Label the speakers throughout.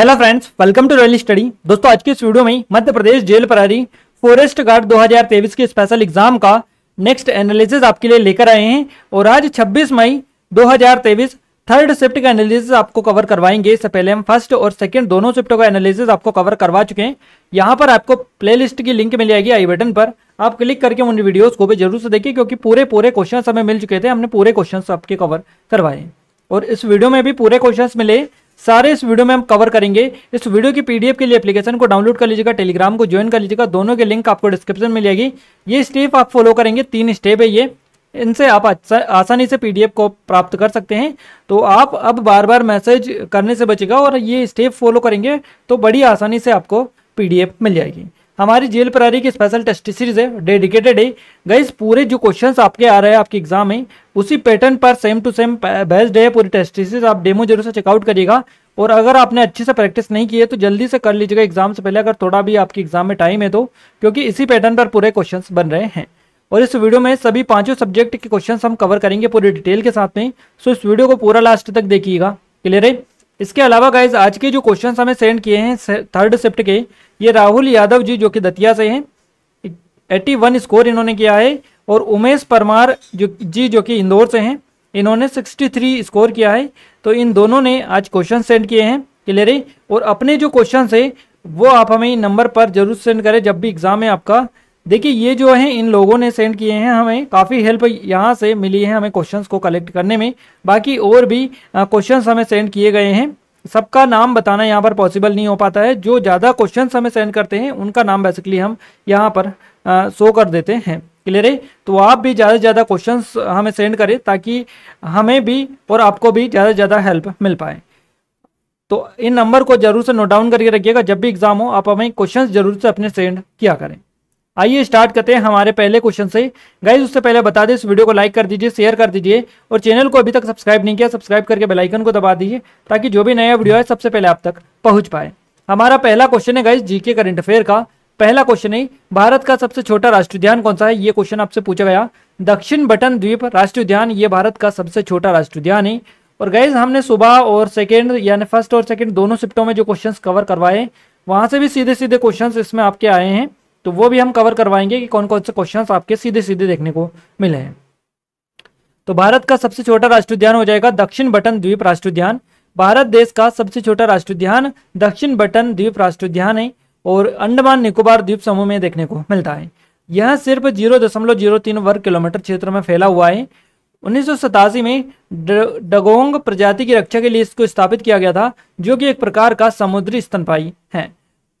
Speaker 1: hello friends welcome to royal study दोस्तों आज के इस वीडियो में मध्य प्रदेश जेल प्रहरी फॉरेस्ट गार्ड 2023 के स्पेशल एग्जाम का नेक्स्ट एनालिसिस आपके लिए लेकर आए हैं और आज 26 मई 2023 थर्ड शिफ्ट का एनालिसिस आपको कवर करवाएंगे इससे पहले हम फर्स्ट और सेकंड दोनों शिफ्टों का एनालिसिस आपको कवर करवा चुके हैं यहाँ पर आपको प्ले की लिंक मिल जाएगी आई बटन पर आप क्लिक करके उन वीडियोज को भी जरूर से देखिए क्योंकि पूरे पूरे क्वेश्चन हमें मिल चुके थे हमने पूरे क्वेश्चन आपके कवर करवाए और इस वीडियो में भी पूरे क्वेश्चन मिले सारे इस वीडियो में हम कवर करेंगे इस वीडियो की पीडीएफ के लिए एप्लीकेशन को डाउनलोड कर लीजिएगा टेलीग्राम को ज्वाइन कर लीजिएगा दोनों के लिंक आपको डिस्क्रिप्शन में मिलेगी ये स्टेप आप फॉलो करेंगे तीन स्टेप है ये इनसे आप आसानी से पीडीएफ को प्राप्त कर सकते हैं तो आप अब बार बार मैसेज करने से बचेगा और ये स्टेप फॉलो करेंगे तो बड़ी आसानी से आपको पी मिल जाएगी हमारी जेल प्रारी की स्पेशल टेस्ट सीरीज है डेडिकेटेड है गाइज पूरे जो क्वेश्चंस आपके आ रहे हैं आपके एग्जाम में उसी पैटर्न पर सेम टू सेम बेस्ड है पूरी टेस्ट सीरीज आप डेमो जरूर से चेकआउट करिएगा और अगर आपने अच्छे से प्रैक्टिस नहीं की है तो जल्दी से कर लीजिएगा एग्जाम से पहले अगर थोड़ा भी आपके एग्जाम में टाइम है तो क्योंकि इसी पैटर्न पर पूरे क्वेश्चन बन रहे हैं और इस वीडियो में सभी पांचों सब्जेक्ट के क्वेश्चन हम कवर करेंगे पूरी डिटेल के साथ में सो इस वीडियो को पूरा लास्ट तक देखिएगा क्लियर है इसके अलावा गाइज आज के जो क्वेश्चन हमें सेंड किए हैं थर्ड शिफ्ट के ये राहुल यादव जी जो कि दतिया से हैं 81 स्कोर इन्होंने किया है और उमेश परमार जो जी जो कि इंदौर से हैं इन्होंने 63 स्कोर किया है तो इन दोनों ने आज क्वेश्चन सेंड किए हैं क्लियर है और अपने जो क्वेश्चन है वो आप हमें नंबर पर जरूर सेंड करें जब भी एग्ज़ाम है आपका देखिए ये जो है इन लोगों ने सेंड किए हैं हमें काफ़ी हेल्प यहाँ से मिली है हमें क्वेश्चंस को कलेक्ट करने में बाकी और भी क्वेश्चंस हमें सेंड किए गए हैं सबका नाम बताना यहाँ पर पॉसिबल नहीं हो पाता है जो ज़्यादा क्वेश्चंस हमें सेंड करते हैं उनका नाम बेसिकली हम यहाँ पर शो कर देते हैं क्लियर है तो आप भी ज़्यादा से ज़्यादा क्वेश्चन हमें सेंड करें ताकि हमें भी और आपको भी ज़्यादा से ज़्यादा हेल्प मिल पाए तो इन नंबर को जरूर से नोट डाउन करके रखिएगा जब भी एग्ज़ाम हो आप हमें क्वेश्चन जरूर से अपने सेंड किया करें आइए स्टार्ट करते हैं हमारे पहले क्वेश्चन से गाइज उससे पहले बता दें इस वीडियो को लाइक कर दीजिए शेयर कर दीजिए और चैनल को अभी तक सब्सक्राइब नहीं किया सब्सक्राइब करके बेलाइकन को दबा दीजिए ताकि जो भी नया वीडियो है सबसे पहले आप तक पहुंच पाए हमारा पहला क्वेश्चन है गाइज जीके करंट अफेयर का पहला क्वेश्चन है भारत का सबसे छोटा राष्ट्रीय उद्यान कौन सा है ये क्वेश्चन आपसे पूछा गया दक्षिण बटन द्वीप राष्ट्रीय उद्यान ये भारत का सबसे छोटा राष्ट्रीय उद्यान है और गैज हमने सुबह और सेकेंड यानी फर्स्ट और सेकेंड दोनों शिफ्टों में जो क्वेश्चन कवर करवाए वहां से भी सीधे सीधे क्वेश्चन इसमें आपके आए हैं तो वो भी हम कवर करवाएंगे कि कौन कौन से क्वेश्चन आपके सीधे सीधे देखने को मिले हैं तो भारत का सबसे छोटा राष्ट्रीय उद्यान हो जाएगा दक्षिण बटन द्वीप राष्ट्र उद्यान भारत देश का सबसे छोटा राष्ट्र उद्यान दक्षिण बटन द्वीप राष्ट्र उद्यान है और अंडमान निकोबार द्वीप समूह में देखने को मिलता है यह सिर्फ जीरो दशमलव जीरो तीन वर्ग किलोमीटर क्षेत्र में फैला हुआ है उन्नीस में डगोंग प्रजाति की रक्षा के लिए इसको स्थापित किया गया था जो कि एक प्रकार का समुद्री स्तनपाई है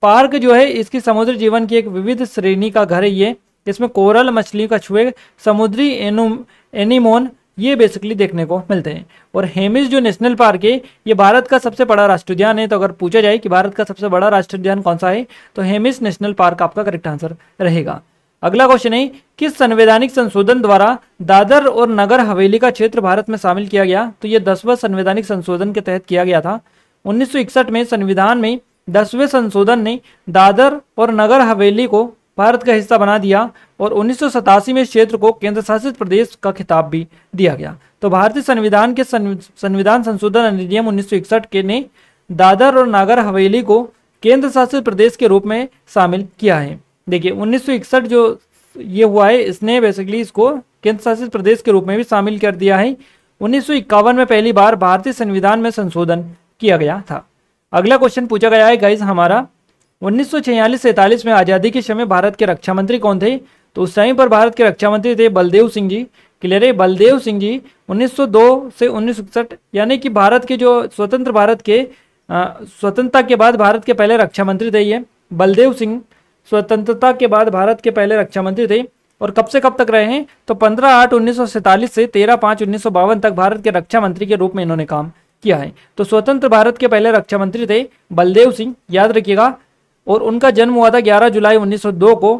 Speaker 1: पार्क जो है इसकी समुद्र जीवन की एक विविध श्रेणी का घर है ये इसमें कोरल मछली कछुए समुद्री एनुम एनिमोन ये बेसिकली देखने को मिलते हैं और हेमिस जो नेशनल पार्क है ये भारत का सबसे बड़ा राष्ट्र उद्यान है तो अगर पूछा जाए कि भारत का सबसे बड़ा राष्ट्रीय उद्यान कौन सा है तो हेमिस नेशनल पार्क आपका करेक्ट आंसर रहेगा अगला क्वेश्चन है किस संवैधानिक संशोधन द्वारा दादर और नगर हवेली का क्षेत्र भारत में शामिल किया गया तो ये दसवा संवैधानिक संशोधन के तहत किया गया था 1961 में संविधान में दसवें संशोधन ने दादर और नगर हवेली को भारत का हिस्सा बना दिया और उन्नीस में क्षेत्र को केंद्र शासित प्रदेश का खिताब भी दिया गया तो भारतीय संविधान के संविधान संशोधन अधिनियम उन्नीस के ने दादर और नागर हवेली को केंद्र शासित प्रदेश के रूप में शामिल किया है देखिए उन्नीस जो ये हुआ है इसने बेसिकली इसको केंद्र शासित प्रदेश के रूप में भी शामिल कर दिया है उन्नीस में पहली बार भारतीय संविधान में संशोधन किया गया था अगला क्वेश्चन पूछा गया है गाइज हमारा उन्नीस सौ में आज़ादी के समय भारत के रक्षा मंत्री कौन थे तो उस टाइम पर भारत के रक्षा मंत्री थे बलदेव सिंह जी क्लियर है बलदेव सिंह जी 1902 से उन्नीस यानी कि भारत के जो स्वतंत्र भारत के स्वतंत्रता के बाद भारत के पहले रक्षा मंत्री थे ये बलदेव सिंह स्वतंत्रता के बाद भारत के पहले रक्षा मंत्री थे और कब से कब तक रहे हैं तो 15 आठ उन्नीस से 13 पाँच उन्नीस तक भारत के रक्षा मंत्री के रूप में इन्होंने काम किया है तो स्वतंत्र भारत के पहले रक्षा मंत्री थे बलदेव सिंह याद रखिएगा और उनका जन्म हुआ था 11 जुलाई 1902 को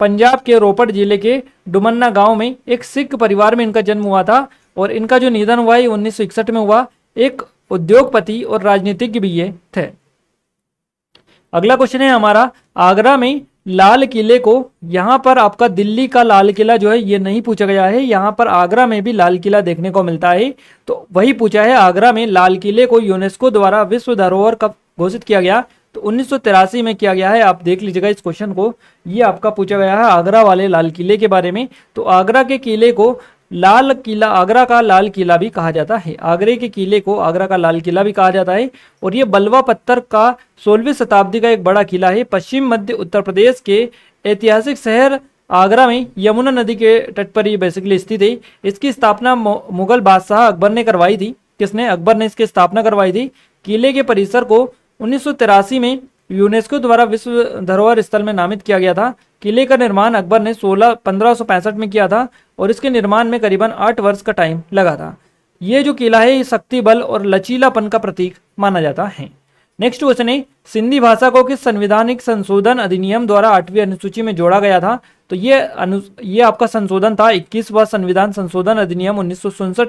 Speaker 1: पंजाब के रोपड़ जिले के डुमन्ना गांव में एक सिख परिवार में इनका जन्म हुआ था और इनका जो निधन हुआ है उन्नीस में हुआ एक उद्योगपति और राजनीतिज्ञ भी ये थे अगला क्वेश्चन है हमारा आगरा में लाल किले को यहाँ पर आपका दिल्ली का लाल किला जो है ये नहीं पूछा गया है यहाँ पर आगरा में भी लाल किला देखने को मिलता है तो वही पूछा है आगरा में लाल किले को यूनेस्को द्वारा विश्व धरोहर कब घोषित किया गया तो उन्नीस में किया गया है आप देख लीजिएगा इस क्वेश्चन को ये आपका पूछा गया है आगरा वाले लाल किले के बारे में तो आगरा के किले को लाल किला आगरा का लाल किला भी कहा जाता है आगरे के किले को आगरा का लाल किला भी कहा जाता है और ये बलवा पत्थर का सोलहवीं शताब्दी का एक बड़ा किला है पश्चिम मध्य उत्तर प्रदेश के ऐतिहासिक शहर आगरा में यमुना नदी के तट पर ये बेसिकली स्थित है इसकी स्थापना मुगल बादशाह अकबर ने करवाई थी किसने अकबर ने इसकी स्थापना करवाई थी किले के परिसर को उन्नीस में यूनेस्को द्वारा विश्व धरोहर स्थल में नामित किया गया था किले का निर्माण अकबर ने सोलह पंद्रह में किया था और इसके निर्माण में करीबन आठ वर्ष का टाइम लगा था ये जो किला है ये शक्ति बल और लचीलापन का प्रतीक माना जाता है नेक्स्ट क्वेश्चन है सिंधी भाषा को किस संविधानिक संशोधन अधिनियम द्वारा आठवीं अनुसूची में जोड़ा गया था तो ये अनु ये आपका संशोधन था इक्कीसवा संविधान संशोधन अधिनियम उन्नीस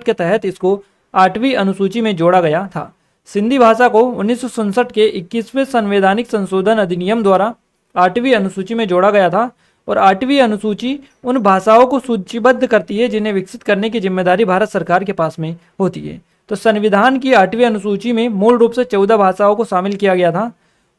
Speaker 1: के तहत इसको आठवीं अनुसूची में जोड़ा गया था सिंधी भाषा को उन्नीस के इक्कीसवें संवैधानिक संशोधन अधिनियम द्वारा आठवीं अनुसूची में जोड़ा गया था और आठवीं अनुसूची उन भाषाओं को सूचीबद्ध करती है जिन्हें विकसित करने की जिम्मेदारी भारत सरकार के पास में होती है तो संविधान की आठवीं अनुसूची में मूल रूप से चौदह भाषाओं को शामिल किया गया था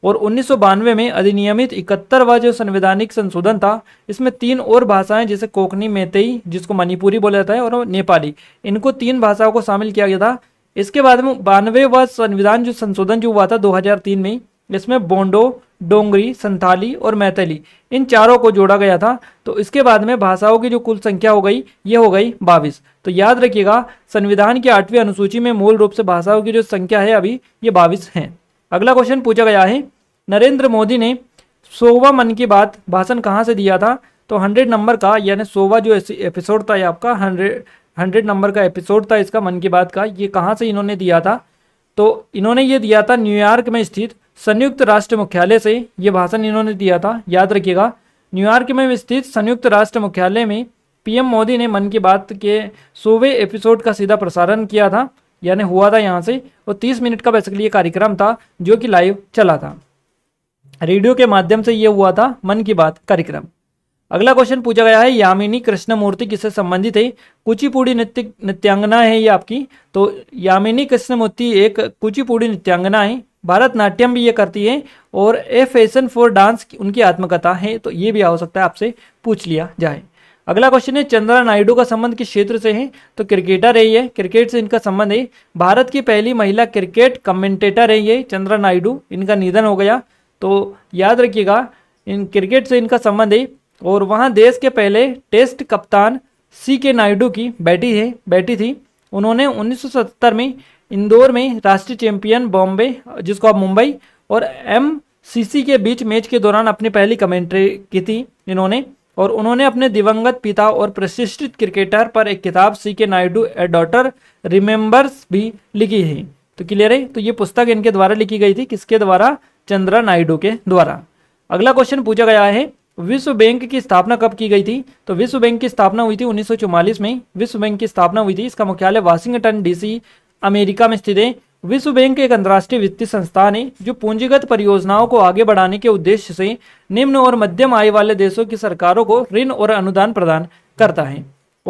Speaker 1: और उन्नीस में अधिनियमित इकहत्तरवा जो संवैधानिक संशोधन था इसमें तीन और भाषाएं जैसे कोकनी मेतई जिसको मणिपुरी बोला जाता है और नेपाली इनको तीन भाषाओं को शामिल किया गया था इसके बाद में बानवे व संविधान जो संशोधन जो हुआ था 2003 में इसमें बोंडो डोंगरी संथाली और मैथली इन चारों को जोड़ा गया था तो इसके बाद में भाषाओं की जो कुल संख्या हो गई ये हो गई बाईस तो याद रखिएगा संविधान की आठवीं अनुसूची में मूल रूप से भाषाओं की जो संख्या है अभी ये बाविस हैं अगला क्वेश्चन पूछा गया है नरेंद्र मोदी ने सोवा मन की बात भाषण कहाँ से दिया था तो हंड्रेड नंबर का यानी सोवा जो एपिसोड था आपका हंड्रेड हंड्रेड नंबर का एपिसोड था इसका मन की बात का ये कहाँ से इन्होंने दिया था तो इन्होंने ये दिया था न्यूयॉर्क में स्थित संयुक्त राष्ट्र मुख्यालय से ये भाषण इन्होंने दिया था याद रखिएगा न्यूयॉर्क में स्थित संयुक्त राष्ट्र मुख्यालय में पीएम मोदी ने मन की बात के सोवे एपिसोड का सीधा प्रसारण किया था यानी हुआ था यहाँ से और 30 मिनट का बेसिकली ये कार्यक्रम था जो कि लाइव चला था रेडियो के माध्यम से ये हुआ था मन की बात कार्यक्रम अगला क्वेश्चन पूछा गया है यामिनी कृष्णमूर्ति किससे संबंधित है कुचिपुड़ी नृत्य नित्यांगना है ये आपकी तो यामिनी कृष्णमूर्ति एक कुचिपुड़ी नृत्यांगना है भारतनाट्यम भी ये करती है और ए फैशन फॉर डांस उनकी आत्मकथा है तो ये भी हो सकता है आपसे पूछ लिया जाए अगला क्वेश्चन है चंद्रा नायडू का संबंध किस क्षेत्र से है तो क्रिकेटर है क्रिकेट से इनका संबंध है भारत की पहली महिला क्रिकेट कमेंटेटर है चंद्रा नायडू इनका निधन हो गया तो याद रखिएगा इन क्रिकेट से इनका संबंध है और वहाँ देश के पहले टेस्ट कप्तान सी के नायडू की बैटी है बैटी थी उन्होंने उन्नीस में इंदौर में राष्ट्रीय चैंपियन बॉम्बे जिसको आप मुंबई और एम के बीच मैच के दौरान अपनी पहली कमेंट्री की थी इन्होंने और उन्होंने अपने दिवंगत पिता और प्रतिष्ठित क्रिकेटर पर एक किताब सी के नायडू ए डॉटर रिमेम्बर्स भी लिखी है तो क्लियर है तो ये पुस्तक इनके द्वारा लिखी गई थी किसके द्वारा चंद्रा नायडू के द्वारा अगला क्वेश्चन पूछा गया है विश्व बैंक की स्थापना कब की गई थी तो विश्व बैंक की स्थापना हुई थी उन्नीस में विश्व बैंक की स्थापना हुई थी इसका मुख्यालय वाशिंगटन डीसी अमेरिका में स्थित है विश्व बैंक एक अंतर्राष्ट्रीय वित्तीय संस्थान है जो पूंजीगत परियोजनाओं को आगे बढ़ाने के उद्देश्य से निम्न और मध्यम आय वाले देशों की सरकारों को ऋण और अनुदान प्रदान करता है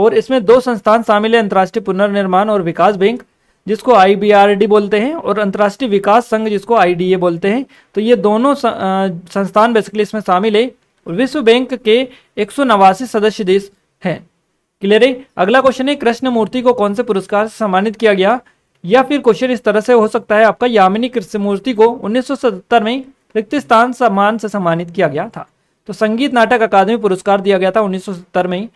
Speaker 1: और इसमें दो संस्थान शामिल है अंतर्राष्ट्रीय पुनर्निर्माण और विकास बैंक जिसको आई बोलते हैं और अंतर्राष्ट्रीय विकास संघ जिसको आई बोलते हैं तो ये दोनों संस्थान बेसिकली इसमें शामिल है विश्व बैंक के एक सदस्य देश हैं क्लियर है अगला क्वेश्चन है कृष्ण मूर्ति को कौन से पुरस्कार से सम्मानित किया गया या फिर क्वेश्चन इस तरह से हो सकता है आपका यामिनी कृष्णमूर्ति को 1977 में रिक्त स्थान सम्मान से सम्मानित किया गया था तो संगीत नाटक अकादमी पुरस्कार दिया गया था उन्नीस में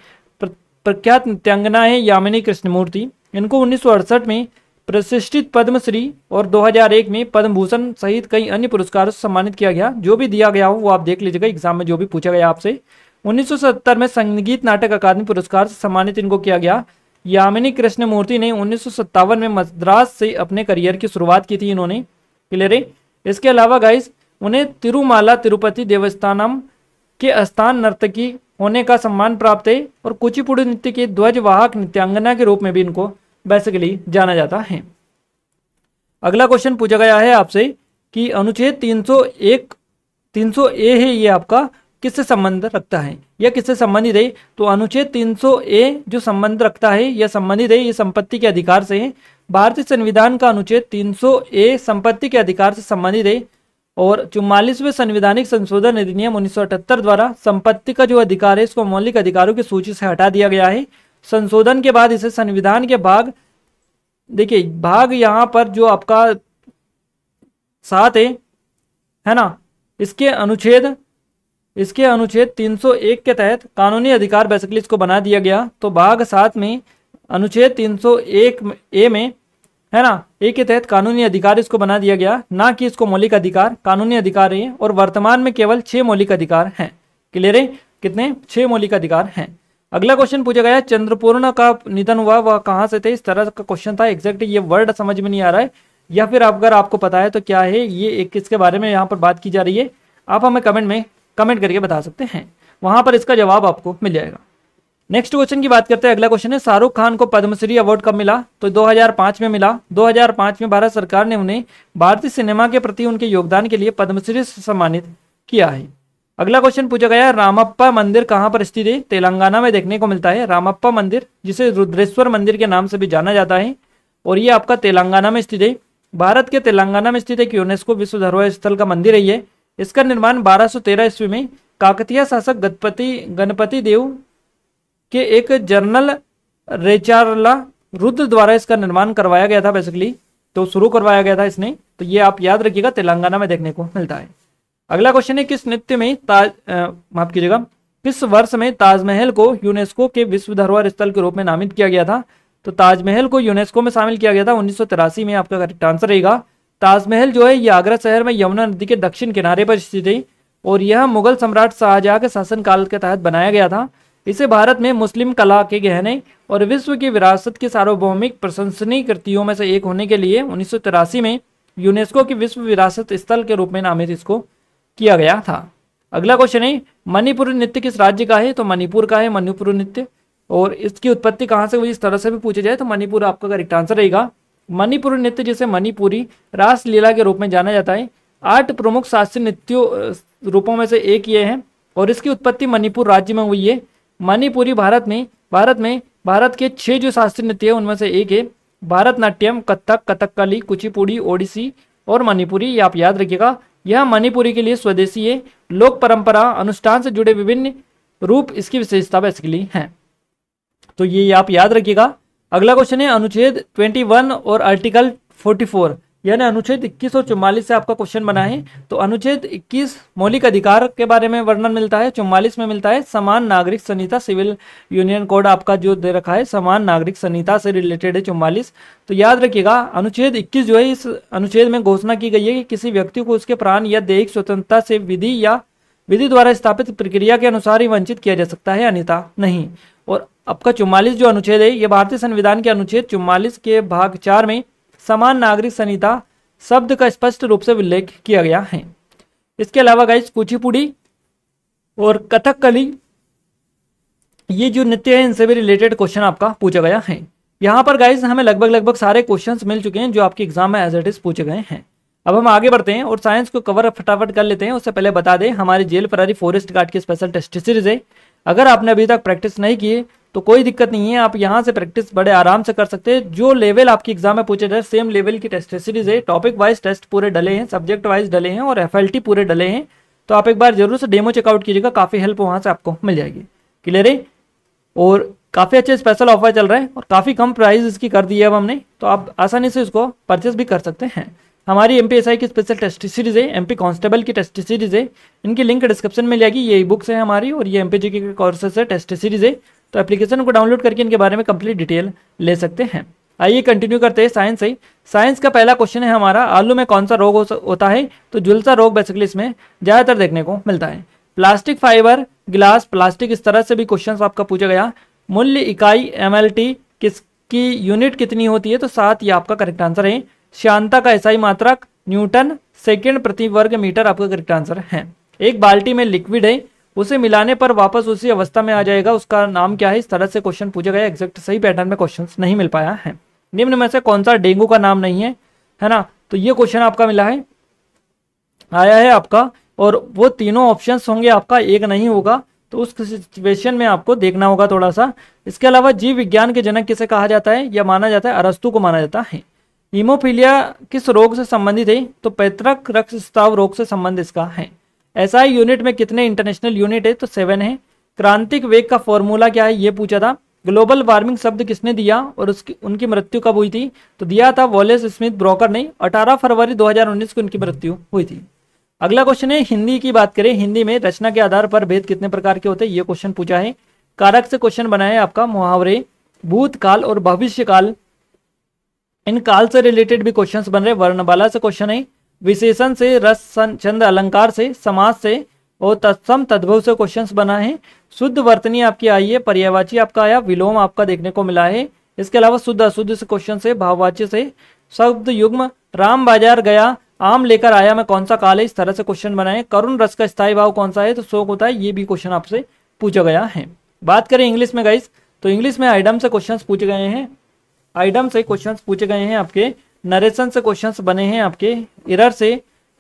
Speaker 1: प्रख्यात नृत्यांगना है यामिनी कृष्णमूर्ति इनको उन्नीस में प्रतिष्ठित पद्मश्री और 2001 में पद्म भूषण सहित कई अन्य पुरस्कारों से सम्मानित किया गया जो भी दिया गया हो वो आप देख लीजिएगा एग्जाम में जो भी पूछा गया आपसे 1970 में संगीत नाटक अकादमी पुरस्कार से सम्मानित इनको किया गया यामिनी कृष्णमूर्ति ने उन्नीस में मद्रास से अपने करियर की शुरुआत की थी इन्होंने क्लियर है इसके अलावा गाइस उन्हें तिरुमाला तिरुपति देवस्थानम के स्थान नर्तकी होने का सम्मान प्राप्त है और कुचिपुड़ी नृत्य के ध्वजवाहक नृत्यांगना के रूप में भी इनको बेसिकली जाना जाता है अगला क्वेश्चन पूछा गया है आपसे कि अनुच्छेद 301 301 ए है ये आपका किससे संबंध रखता है या किससे संबंधित है तो अनुच्छेद 300 ए जो संबंध रखता है या संबंधित है ये संपत्ति के अधिकार से है भारतीय संविधान का अनुच्छेद 300 ए संपत्ति के अधिकार से संबंधित है और चुम्बालीसवें संविधानिक संशोधन अधिनियम उन्नीस द्वारा संपत्ति का जो अधिकार है इसको मौलिक अधिकारों की सूची से हटा दिया गया है संशोधन के बाद इसे संविधान के भाग देखिए भाग यहाँ पर जो आपका साथ है है ना इसके अनुच्छेद इसके अनुच्छेद 301 के तहत कानूनी अधिकार बेसिकली इसको बना दिया गया तो भाग सात में अनुच्छेद 301 ए में है ना ए के तहत कानूनी अधिकार इसको बना दिया गया ना कि इसको मौलिक अधिकार कानूनी अधिकार है और वर्तमान में केवल छह मौलिक अधिकार हैं क्लियर है कितने छह मौलिक अधिकार हैं अगला क्वेश्चन पूछा गया चंद्रपूर्ण का निधन हुआ वह कहाँ से थे इस तरह का क्वेश्चन था एग्जैक्ट ये वर्ड समझ में नहीं आ रहा है या फिर अगर आपको पता है तो क्या है ये एक किसके बारे में यहाँ पर बात की जा रही है आप हमें कमेंट में कमेंट करके बता सकते हैं वहां पर इसका जवाब आपको मिल जाएगा नेक्स्ट क्वेश्चन की बात करते हैं अगला क्वेश्चन है शाहरुख खान को पद्मश्री अवार्ड कब मिला तो 2005 में मिला 2005 में भारत सरकार ने उन्हें भारतीय सिनेमा के प्रति उनके योगदान के लिए पद्मश्री से सम्मानित किया है अगला क्वेश्चन पूछा गया रामप्पा मंदिर कहाँ पर स्थित है तेलंगाना में देखने को मिलता है रामप्पा मंदिर जिसे रुद्रेश्वर मंदिर के नाम से भी जाना जाता है और ये आपका तेलंगाना में स्थित है भारत के तेलंगाना में स्थित एक यूनेस्को विश्व धरोहर स्थल का मंदिर है इसका निर्माण 1213 ईस्वी में काकतीय शासक गणपति गणपति देव के एक जर्नल रेचारला रुद्र द्वारा इसका निर्माण करवाया गया था बेसिकली तो शुरू करवाया गया था इसने तो ये आप याद रखिएगा तेलंगाना में देखने को मिलता है अगला क्वेश्चन है किस नृत्य में ताज माफ कीजिएगा किस वर्ष में ताजमहल को यूनेस्को के विश्व धरोहर स्थल के रूप में नामित किया गया था तो ताजमहल को यूनेस्को में शामिल किया गया था उन्नीस में आपका करेक्ट आंसर रहेगा ताजमहल जो है ये आगरा शहर में यमुना नदी के दक्षिण किनारे पर स्थित है और यह मुगल सम्राट शाहजहां के शासनकाल के तहत बनाया गया था इसे भारत में मुस्लिम कला के गहने और विश्व की विरासत के सार्वभौमिक प्रशंसनीय कृतियों में से एक होने के लिए उन्नीस में यूनेस्को की विश्व विरासत स्थल के रूप में नामित इसको किया गया था अगला क्वेश्चन है मणिपुर नृत्य किस राज्य का है तो मणिपुर का है मणिपुर नृत्य और इसकी उत्पत्ति कहाँ से हुई इस तरह से भी पूछा जाए तो मणिपुर आपका करेक्ट आंसर रहेगा मणिपुरी नृत्य जिसे मणिपुरी रासलीला के रूप में जाना जाता है आठ प्रमुख शास्त्रीय नृत्यों रूपों में से एक ये है और इसकी उत्पत्ति मणिपुर राज्य में हुई है मणिपुरी भारत में भारत में भारत के छह जो शास्त्रीय नृत्य है उनमें से एक है भारतनाट्यम कथक कथकली कुचिपुड़ी ओडिसी और मणिपुरी ये आप याद रखिएगा यह मणिपुरी के लिए स्वदेशी है लोक परंपरा अनुष्ठान से जुड़े विभिन्न रूप इसकी विशेषता बेसिकली हैं तो ये आप याद रखिएगा अगला क्वेश्चन है अनुच्छेद 21 और आर्टिकल 44 यानी अनुच्छेद 21 और 44 से आपका क्वेश्चन बना है तो अनुच्छेद 21 मौलिक अधिकार के बारे में वर्णन मिलता है 44 में मिलता है समान नागरिक संहिता सिविल यूनियन कोड आपका जो दे रखा है समान नागरिक संहिता से रिलेटेड है चौवालीस तो याद रखिएगा अनुच्छेद इक्कीस जो है इस अनुच्छेद में घोषणा की गई है कि किसी व्यक्ति को उसके प्राण या दैहिक स्वतंत्रता से विधि या विधि द्वारा स्थापित प्रक्रिया के अनुसार ही वंचित किया जा सकता है अन्यथा नहीं और आपका चुम्बालीस जो अनुच्छेद है ये भारतीय संविधान के अनुच्छेद चुम्बालीस के भाग चार में समान नागरिक संहिता शब्द का स्पष्ट रूप से उल्लेख किया गया है इसके अलावा गाइस कुचिपुड़ी और कथकली ये जो नृत्य है इनसे भी रिलेटेड क्वेश्चन आपका पूछा गया है यहाँ पर गाइस हमें लगभग लगभग सारे क्वेश्चंस मिल चुके हैं जो आपके एग्जाम में एज इट इज पूछे गए हैं अब हम आगे बढ़ते हैं और साइंस को कवर फटाफट कर लेते हैं उससे पहले बता दें हमारी जेल फरारी फॉरेस्ट गार्ड की स्पेशल टेस्ट सीरीज है अगर आपने अभी तक प्रैक्टिस नहीं की तो कोई दिक्कत नहीं है आप यहाँ से प्रैक्टिस बड़े आराम से कर सकते हैं जो लेवल आपकी एग्जाम में पूछे जाए सेम लेवल की टेस्ट सीरीज है टॉपिक वाइज टेस्ट पूरे डले हैं सब्जेक्ट वाइज डले हैं और एफ पूरे डले हैं तो आप एक बार जरूर से डेमो चेकआउट कीजिएगा काफ़ी हेल्प वहां से आपको मिल जाएगी क्लियर है और काफ़ी अच्छे स्पेशल ऑफर चल रहा है और काफ़ी कम प्राइस इसकी कर दी है अब हमने तो आप आसानी से इसको परचेस भी कर सकते हैं हमारी एम की स्पेशल टेस्ट सीरीज़ है एम कांस्टेबल की टेस्ट सीरीज़ है इनकी लिंक डिस्क्रिप्शन में जाएगी ये बुक्स है हमारी और ये एम के कोर्सेस है टेस्ट सीरीज़ है तो एप्लीकेशन को डाउनलोड करके इनके बारे में कंप्लीट डिटेल ले सकते हैं आइए कंटिन्यू करते हैं साइंस से साइंस का पहला क्वेश्चन है हमारा आलू में कौन सा रोग हो, होता है तो जुलसा रोग बेसिकली इसमें ज़्यादातर देखने को मिलता है प्लास्टिक फाइबर ग्लास प्लास्टिक इस तरह से भी क्वेश्चन आपका पूछा गया मूल्य इकाई एम किसकी यूनिट कितनी होती है तो सात ये आपका करेक्ट आंसर है श्यांता का ऐसा ही मात्रक न्यूटन सेकेंड प्रति वर्ग मीटर आपका करेक्ट आंसर है एक बाल्टी में लिक्विड है उसे मिलाने पर वापस उसी अवस्था में आ जाएगा उसका नाम क्या है इस तरह से क्वेश्चन पूछा गया एग्जैक्ट सही पैटर्न में क्वेश्चन नहीं मिल पाया है निम्न में से कौन सा डेंगू का नाम नहीं है है ना तो ये क्वेश्चन आपका मिला है आया है आपका और वो तीनों ऑप्शन होंगे आपका एक नहीं होगा तो उस सिचुएशन में आपको देखना होगा थोड़ा सा इसके अलावा जीव विज्ञान के जनक किसे कहा जाता है या माना जाता है अरस्तु को माना जाता है हीमोफीलिया किस रोग से संबंधित है तो पैतृक रक्तस्राव रोग से संबंधित इसका है ऐसा SI यूनिट में कितने इंटरनेशनल यूनिट है तो सेवन है क्रांतिक वेग का फॉर्मूला क्या है ये पूछा था ग्लोबल वार्मिंग शब्द किसने दिया और उसकी उनकी मृत्यु कब हुई थी तो दिया था वॉलेस स्मिथ ब्रोकर ने 18 फरवरी 2019 को उनकी मृत्यु हुई थी अगला क्वेश्चन है हिंदी की बात करें हिंदी में रचना के आधार पर भेद कितने प्रकार के होते हैं ये क्वेश्चन पूछा है कारक से क्वेश्चन बनाया आपका मुहावरे भूतकाल और भविष्यकाल इन काल से रिलेटेड भी क्वेश्चन बन रहे वर्णबाला से क्वेश्चन है विशेषण से रस छंद अलंकार से समाज से और तत्सम तद्भव से क्वेश्चंस बना है शुद्ध वर्तनी आपकी आई है पर्यावाची आपका आया विलोम आपका देखने को मिला है इसके अलावा शुद्ध अशुद्ध से क्वेश्चन से भाववाची से शब्द युग्म राम बाजार गया आम लेकर आया मैं कौन सा काल है इस तरह से क्वेश्चन बनाए करुण रस का स्थायी भाव कौन सा है तो शोक होता है ये भी क्वेश्चन आपसे पूछा गया है बात करें इंग्लिश में गाइस तो इंग्लिश में आइडम से क्वेश्चन पूछे गए हैं आइडम से क्वेश्चन पूछे गए हैं आपके नरेशन से क्वेश्चन बने हैं आपके इरर से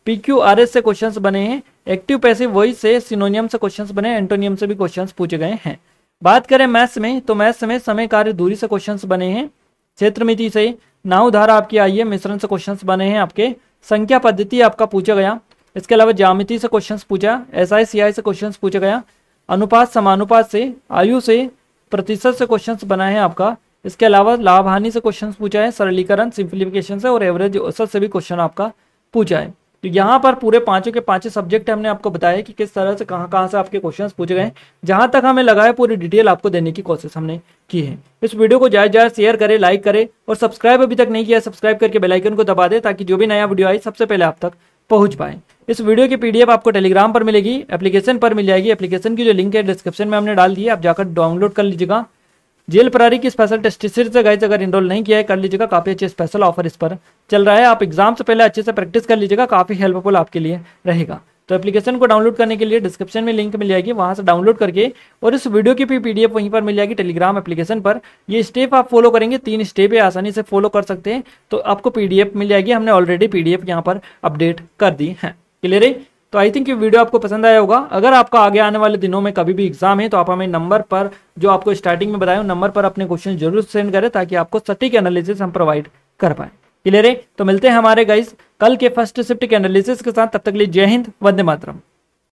Speaker 1: पी क्यू आर एस से क्वेश्चन बने हैं एक्टिव पैसिव वॉइस से सिनोनियम से क्वेश्चन बने एंटोनियम से भी क्वेश्चन पूछे गए हैं बात करें मैथ्स में तो मैथ्स में समय कार्य दूरी से क्वेश्चन बने हैं क्षेत्रमिति से नाव धारा आपकी आई है मिश्रण से क्वेश्चन बने हैं आपके संख्या पद्धति आपका पूछा गया इसके अलावा ज्यामिति से क्वेश्चन पूछा एस आई सी आई से क्वेश्चन पूछा गया अनुपात समानुपात से आयु से प्रतिशत से क्वेश्चन बना है आपका इसके अलावा लाभ हानि से क्वेश्चन पूछा है सरलीकरण सिंप्लीफिकेशन से और एवरेज औसत से भी क्वेश्चन आपका पूछा है तो यहाँ पर पूरे पांचों के पांचों सब्जेक्ट हमने आपको बताया कि किस तरह से कहाँ कहाँ से आपके क्वेश्चंस पूछे गए जहां तक हमें लगा है पूरी डिटेल आपको देने की कोशिश हमने की है इस वीडियो को जाए जाए शेयर करें लाइक करें और सब्सक्राइब अभी तक नहीं किया सब्सक्राइब करके बेलाइकन को दबा दें ताकि जो भी नया वीडियो आए सबसे पहले आप तक पहुंच पाए इस वीडियो की पीडीएफ आपको टेलीग्राम पर मिलेगी एप्लीकेशन पर मिल जाएगी एप्लीकेशन की जो लिंक है डिस्क्रिप्शन में हमने डाल दी है आप जाकर डाउनलोड कर लीजिएगा जेल प्रारी की स्पेशल टेस्ट सीरीज से गाइज अगर इनरोल नहीं किया है कर लीजिएगा काफ़ी अच्छे स्पेशल ऑफर इस पर चल रहा है आप एग्जाम से पहले अच्छे से प्रैक्टिस कर लीजिएगा काफ़ी हेल्पफुल आपके लिए रहेगा तो एप्लीकेशन को डाउनलोड करने के लिए डिस्क्रिप्शन में लिंक मिल जाएगी वहां से डाउनलोड करके और इस वीडियो की भी पीडीएफ वहीं पर मिल जाएगी टेलीग्राम एप्लीकेशन पर ये स्टेप आप फॉलो करेंगे तीन स्टेप है आसानी से फॉलो कर सकते हैं तो आपको पीडीएफ मिल जाएगी हमने ऑलरेडी पीडीएफ यहाँ पर अपडेट कर दी है क्लियर है तो आई थिंक ये वीडियो आपको पसंद आया होगा अगर आपका आगे आने वाले दिनों में कभी भी एग्जाम है तो आप हमें नंबर पर जो आपको स्टार्टिंग में बताया नंबर पर अपने क्वेश्चन जरूर सेंड करें ताकि आपको सटीक एनालिसिस हम प्रोवाइड कर पाए क्लियर है तो मिलते हैं हमारे गाइज कल के फर्स्ट शिफ्ट के एनालिसिस के साथ तब तक लिए जय हिंद वंदे मातरम